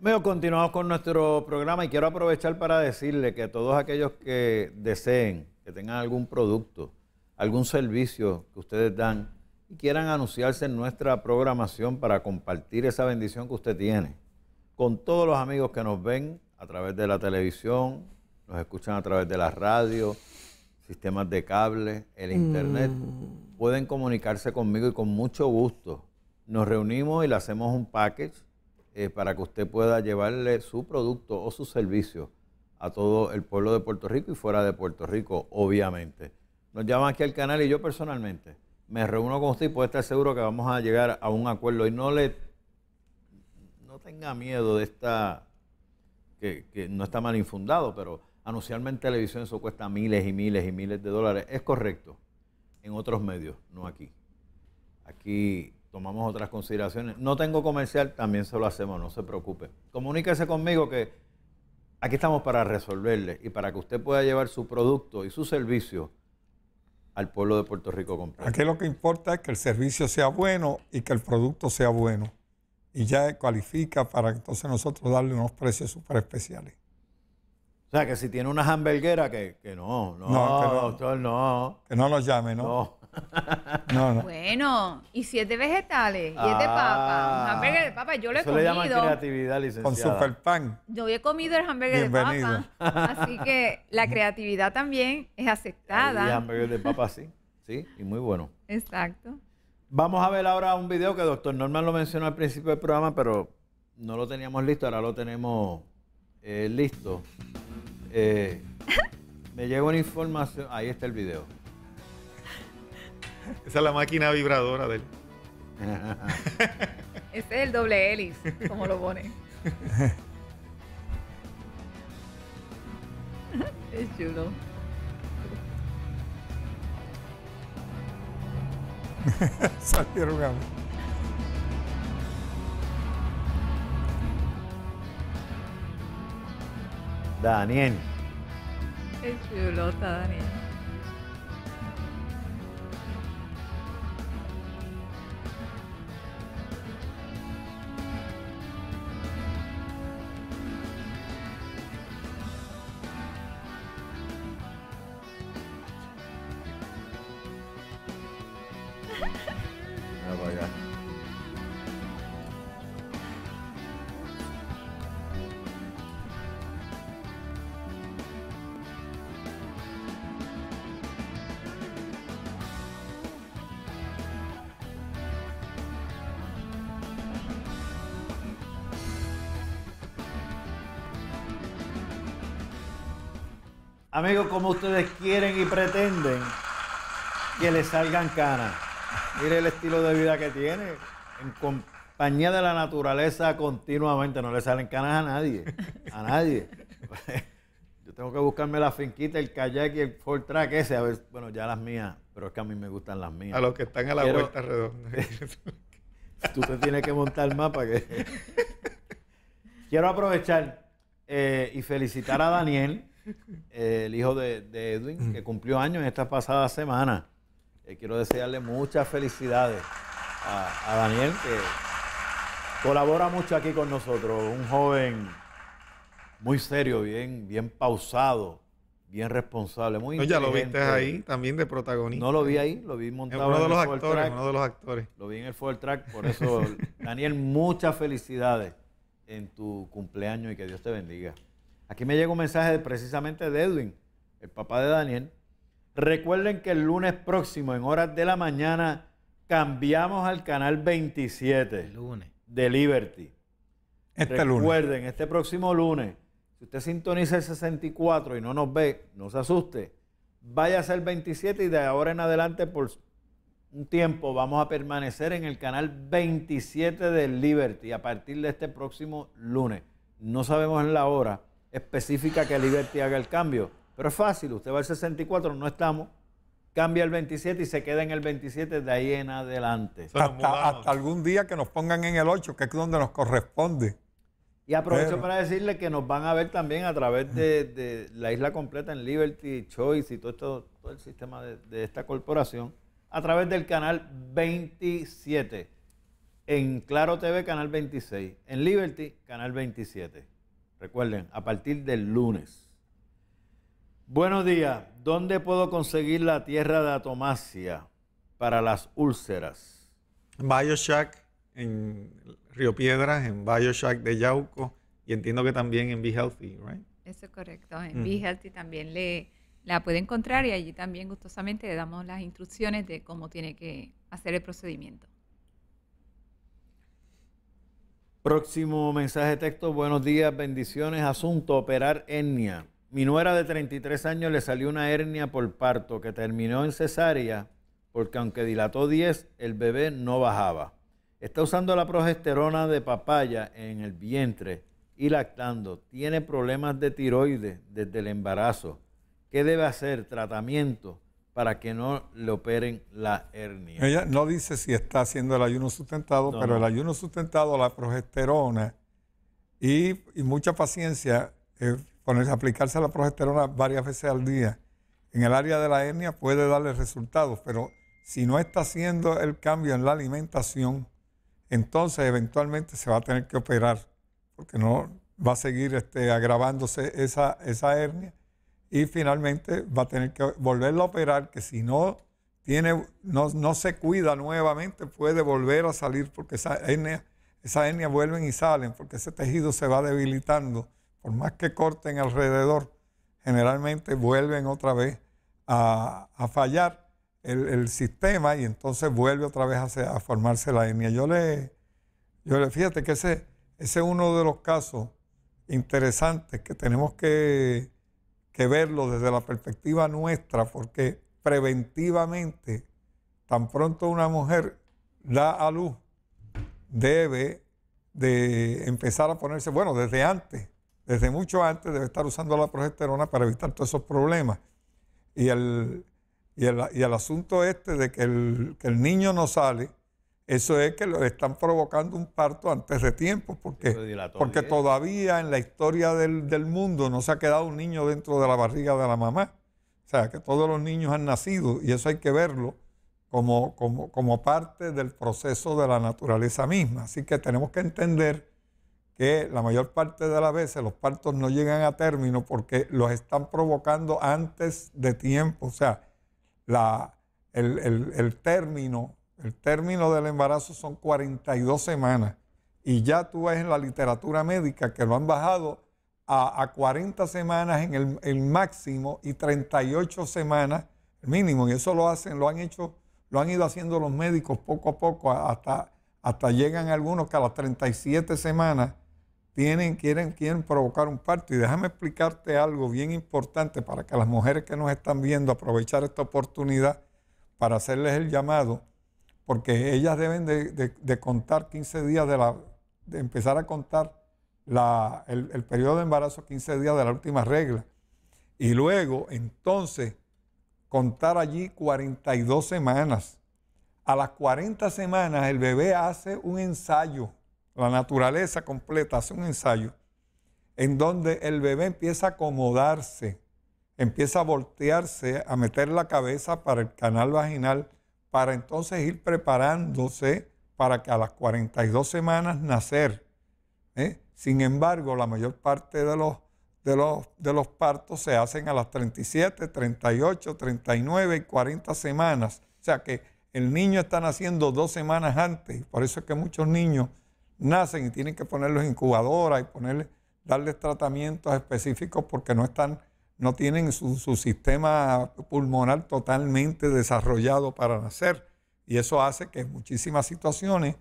Amigos, continuamos con nuestro programa y quiero aprovechar para decirle que todos aquellos que deseen, que tengan algún producto, algún servicio que ustedes dan y quieran anunciarse en nuestra programación para compartir esa bendición que usted tiene con todos los amigos que nos ven a través de la televisión, nos escuchan a través de la radio, sistemas de cable, el internet. Mm. Pueden comunicarse conmigo y con mucho gusto. Nos reunimos y le hacemos un package eh, para que usted pueda llevarle su producto o su servicio a todo el pueblo de Puerto Rico y fuera de Puerto Rico, obviamente. Nos llaman aquí al canal y yo personalmente me reúno con usted y puede estar seguro que vamos a llegar a un acuerdo. Y no le no tenga miedo de esta que, no está mal infundado, pero anunciarme en televisión eso cuesta miles y miles y miles de dólares. Es correcto. En otros medios, no aquí. Aquí tomamos otras consideraciones. No tengo comercial, también se lo hacemos, no se preocupe. Comuníquese conmigo que aquí estamos para resolverle y para que usted pueda llevar su producto y su servicio al pueblo de Puerto Rico completo. Aquí lo que importa es que el servicio sea bueno y que el producto sea bueno y ya cualifica para entonces nosotros darle unos precios súper especiales. O sea, que si tiene una hamburguera, que, que no, no, que no, doctor, no. Que no nos llame, ¿no? No. no, Bueno, y siete vegetales, y es de papa, ah. un hamburger de papa, yo lo he comido. le Con super pan. Yo he comido el hamburger de papa. Así que la creatividad también es aceptada. El hamburger de papa, sí, sí, y muy bueno. Exacto. Vamos a ver ahora un video que doctor Norman lo mencionó al principio del programa, pero no lo teníamos listo, ahora lo tenemos eh, listo. Eh, me llegó una información, ahí está el video. Esa es la máquina vibradora de él. Este es el doble hélice, como lo pone. es chulo. Santiago. a mí. Daniel. Es chulota, Daniel. Amigos, como ustedes quieren y pretenden que le salgan canas. Mire el estilo de vida que tiene. En compañía de la naturaleza continuamente no le salen canas a nadie. A nadie. Yo tengo que buscarme la finquita, el kayak y el full track ese. A ver, bueno, ya las mías, pero es que a mí me gustan las mías. A los que están a la vuelta redonda. Tú te tienes que montar más para que... Quiero aprovechar eh, y felicitar a Daniel el hijo de, Edwin, que mm. cumplió años esta pasada semana. Eh, quiero desearle muchas felicidades a, Daniel, que colabora mucho aquí con nosotros. Un joven muy serio, bien, bien pausado, bien responsable, muy no, ya lo viste ahí también de protagonista. No lo vi ahí, lo vi montado en uno de los actores, uno de los actores. Lo vi en el full track, por eso Daniel, muchas felicidades en tu cumpleaños y que Dios te bendiga. Aquí me llega un mensaje de, precisamente de Edwin, el papá de Daniel. Recuerden que el lunes próximo, en horas de la mañana, cambiamos al canal 27 de Liberty. Este Recuerden, este próximo lunes, si usted sintoniza el 64 y no nos ve, no se asuste. Vaya a ser 27 y de ahora en adelante por un tiempo vamos a permanecer en el canal 27 de Liberty a partir de este próximo lunes. No sabemos en la hora, específica que Liberty haga el cambio. Pero es fácil, usted va al 64, no estamos, cambia el 27 y se queda en el 27 de ahí en adelante. Hasta, algún día que nos pongan en el 8, que es donde nos corresponde. Y aprovecho para decirle que nos van a ver también a través de, la isla completa en Liberty, Choice y todo, esto, todo el sistema de, de esta corporación, a través del canal 27. En Claro TV, canal 26. En Liberty, canal 27. Recuerden, a partir del lunes. Buenos días. ¿Dónde puedo conseguir la tierra de Atomacia para las úlceras? Bioshack en Río Piedras, en Bioshack de Yauco y entiendo que también en Be Healthy, ¿right? Eso es correcto. En mm. Be Healthy también le, la puede encontrar y allí también gustosamente le damos las instrucciones de cómo tiene que hacer el procedimiento. Próximo mensaje texto, buenos días, bendiciones, asunto, operar hernia. Mi nuera de 33 años le salió una hernia por parto que terminó en cesárea porque aunque dilató 10, el bebé no bajaba. Está usando la progesterona de papaya en el vientre y lactando. Tiene problemas de tiroides desde el embarazo. ¿Qué debe hacer? Tratamiento para que no le operen la hernia. Ella no dice si está haciendo el ayuno sustentado, pero el ayuno sustentado, la progesterona y, mucha paciencia, eh, aplicarse la progesterona varias veces al día en el área de la hernia puede darle resultados, pero si no está haciendo el cambio en la alimentación, entonces eventualmente se va a tener que operar, porque no va a seguir este, agravándose esa, esa hernia y finalmente va a tener que volverlo a operar, que si no, tiene, no, se cuida nuevamente, puede volver a salir porque esas etnias esa vuelven y salen, porque ese tejido se va debilitando. Por más que corten alrededor, generalmente vuelven otra vez a, fallar el, sistema y entonces vuelve otra vez a, formarse la hernia. Yo le, yo le fíjate que ese, ese es uno de los casos interesantes que tenemos que que verlo desde la perspectiva nuestra, porque preventivamente, tan pronto una mujer da a luz, debe de empezar a ponerse, bueno, desde antes, desde mucho antes debe estar usando la progesterona para evitar todos esos problemas. Y el, y el, asunto este de que el, que el niño no sale, eso es que lo están provocando un parto antes de tiempo, porque, porque todavía en la historia del, mundo no se ha quedado un niño dentro de la barriga de la mamá. O sea, que todos los niños han nacido y eso hay que verlo como, como, parte del proceso de la naturaleza misma. Así que tenemos que entender que la mayor parte de las veces los partos no llegan a término porque los están provocando antes de tiempo. O sea, la, el, el, el término el término del embarazo son 42 semanas y ya tú ves en la literatura médica que lo han bajado a, 40 semanas en el, máximo y 38 semanas el mínimo. Y eso lo hacen, lo han hecho, lo han ido haciendo los médicos poco a poco hasta, hasta llegan algunos que a las 37 semanas tienen, quieren, quieren provocar un parto. Y déjame explicarte algo bien importante para que las mujeres que nos están viendo aprovechar esta oportunidad para hacerles el llamado porque ellas deben de, contar 15 días de la, de empezar a contar el, el, periodo de embarazo 15 días de la última regla. Y luego, entonces, contar allí 42 semanas. A las 40 semanas el bebé hace un ensayo, la naturaleza completa hace un ensayo, en donde el bebé empieza a acomodarse, empieza a voltearse, a meter la cabeza para el canal vaginal para entonces ir preparándose para que a las 42 semanas nacer. ¿eh? Sin embargo, la mayor parte de los, de, los, de los partos se hacen a las 37, 38, 39 y 40 semanas. O sea que el niño está naciendo dos semanas antes. Por eso es que muchos niños nacen y tienen que ponerlos en incubadoras y ponerle, darles tratamientos específicos porque no están no tienen su, sistema pulmonar totalmente desarrollado para nacer. Y eso hace que en muchísimas situaciones,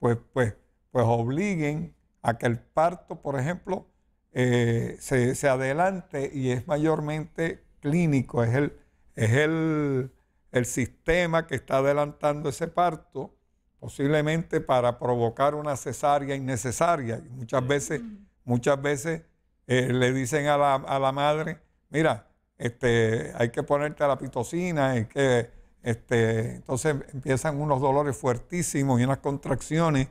pues, pues, pues obliguen a que el parto, por ejemplo, eh, se, adelante y es mayormente clínico, es, el, es el, sistema que está adelantando ese parto, posiblemente para provocar una cesárea innecesaria. Muchas veces, muchas eh, veces le dicen a la, a la madre, mira, este, hay que ponerte la pitocina, hay que, este, entonces empiezan unos dolores fuertísimos y unas contracciones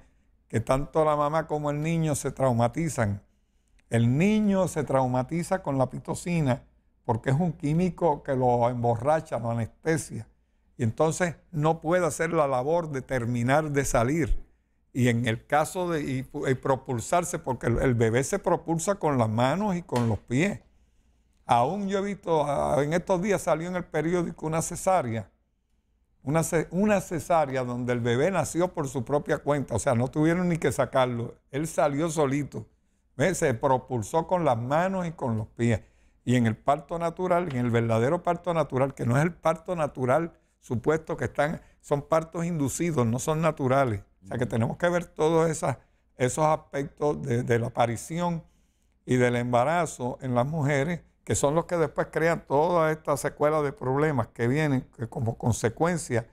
que tanto la mamá como el niño se traumatizan. El niño se traumatiza con la pitocina porque es un químico que lo emborracha, lo anestesia. Y entonces no puede hacer la labor de terminar de salir. Y en el caso de propulsarse, porque el, bebé se propulsa con las manos y con los pies. Aún yo he visto, en estos días salió en el periódico una cesárea, una, cesárea donde el bebé nació por su propia cuenta, o sea, no tuvieron ni que sacarlo, él salió solito, se propulsó con las manos y con los pies. Y en el parto natural, en el verdadero parto natural, que no es el parto natural supuesto que están, son partos inducidos, no son naturales. O sea que tenemos que ver todos esos aspectos de la aparición y del embarazo en las mujeres que son los que después crean toda esta secuela de problemas que vienen como consecuencia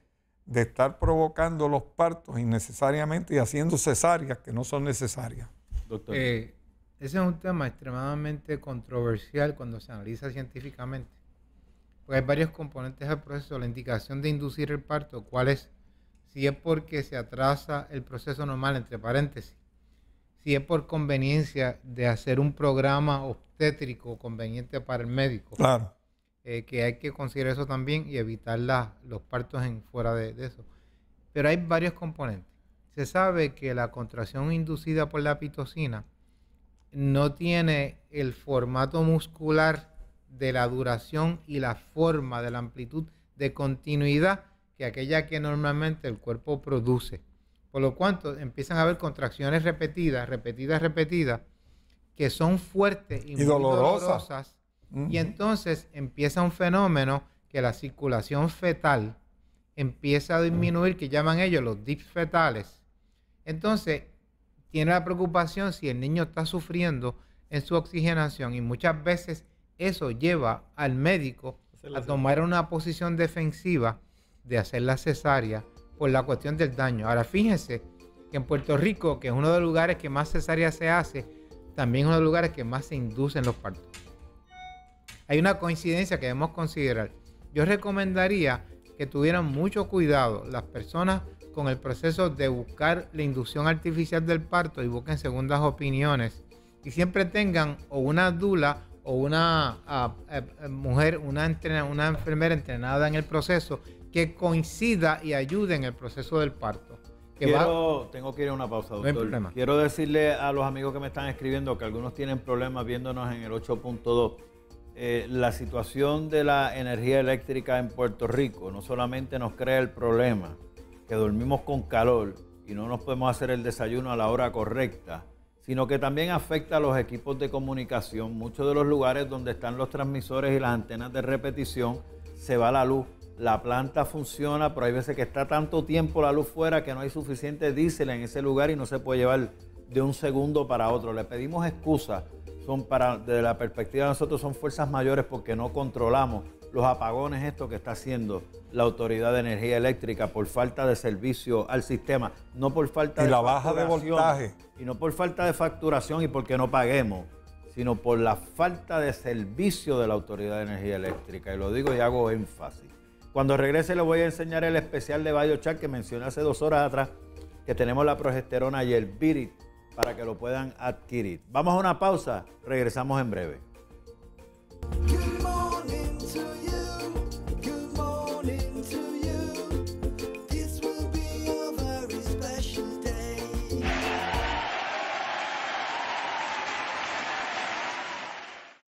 de estar provocando los partos innecesariamente y haciendo cesáreas que no son necesarias. Doctor. Eh, ese es un tema extremadamente controversial cuando se analiza científicamente. Porque hay varios componentes del proceso. La indicación de inducir el parto, ¿cuál es? Si es porque se atrasa el proceso normal, entre paréntesis. Si es por conveniencia de hacer un programa o tétrico conveniente para el médico. Claro. Eh, que hay que considerar eso también y evitar los partos en fuera de, eso. Pero hay varios componentes. Se sabe que la contracción inducida por la pitocina no tiene el formato muscular de la duración y la forma de la amplitud de continuidad que aquella que normalmente el cuerpo produce. Por lo cual empiezan a haber contracciones repetidas, repetidas, repetidas, que son fuertes y, muy dolorosas. Y entonces empieza un fenómeno que la circulación fetal empieza a disminuir, que llaman ellos los dips fetales. Entonces, tiene la preocupación si el niño está sufriendo en su oxigenación y muchas veces eso lleva al médico a tomar una posición defensiva de hacer la cesárea por la cuestión del daño. Ahora fíjense que en Puerto Rico, que es uno de los lugares que más cesárea se hace, también es uno de los lugares que más se inducen los partos. Hay una coincidencia que debemos considerar. Yo recomendaría que tuvieran mucho cuidado las personas con el proceso de buscar la inducción artificial del parto y busquen segundas opiniones. Y siempre tengan o una dula o una ah, eh, eh, mujer, una, una enfermera entrenada en el proceso que coincida y ayude en el proceso del parto. Quiero, tengo que ir a una pausa, doctor. Quiero decirle a los amigos que me están escribiendo que algunos tienen problemas viéndonos en el 8.2. Eh, la situación de la energía eléctrica en Puerto Rico no solamente nos crea el problema que dormimos con calor y no nos podemos hacer el desayuno a la hora correcta, sino que también afecta a los equipos de comunicación. Muchos de los lugares donde están los transmisores y las antenas de repetición se va la luz la planta funciona, pero hay veces que está tanto tiempo la luz fuera que no hay suficiente diésel en ese lugar y no se puede llevar de un segundo para otro. Le pedimos excusas, son para, desde la perspectiva de nosotros son fuerzas mayores porque no controlamos los apagones, esto que está haciendo la Autoridad de Energía Eléctrica por falta de servicio al sistema, no por falta y de la baja de voltaje. Y no por falta de facturación y porque no paguemos, sino por la falta de servicio de la Autoridad de Energía Eléctrica. Y lo digo y hago énfasis. Cuando regrese les voy a enseñar el especial de BioChat que mencioné hace dos horas atrás, que tenemos la progesterona y el Virid para que lo puedan adquirir. Vamos a una pausa, regresamos en breve.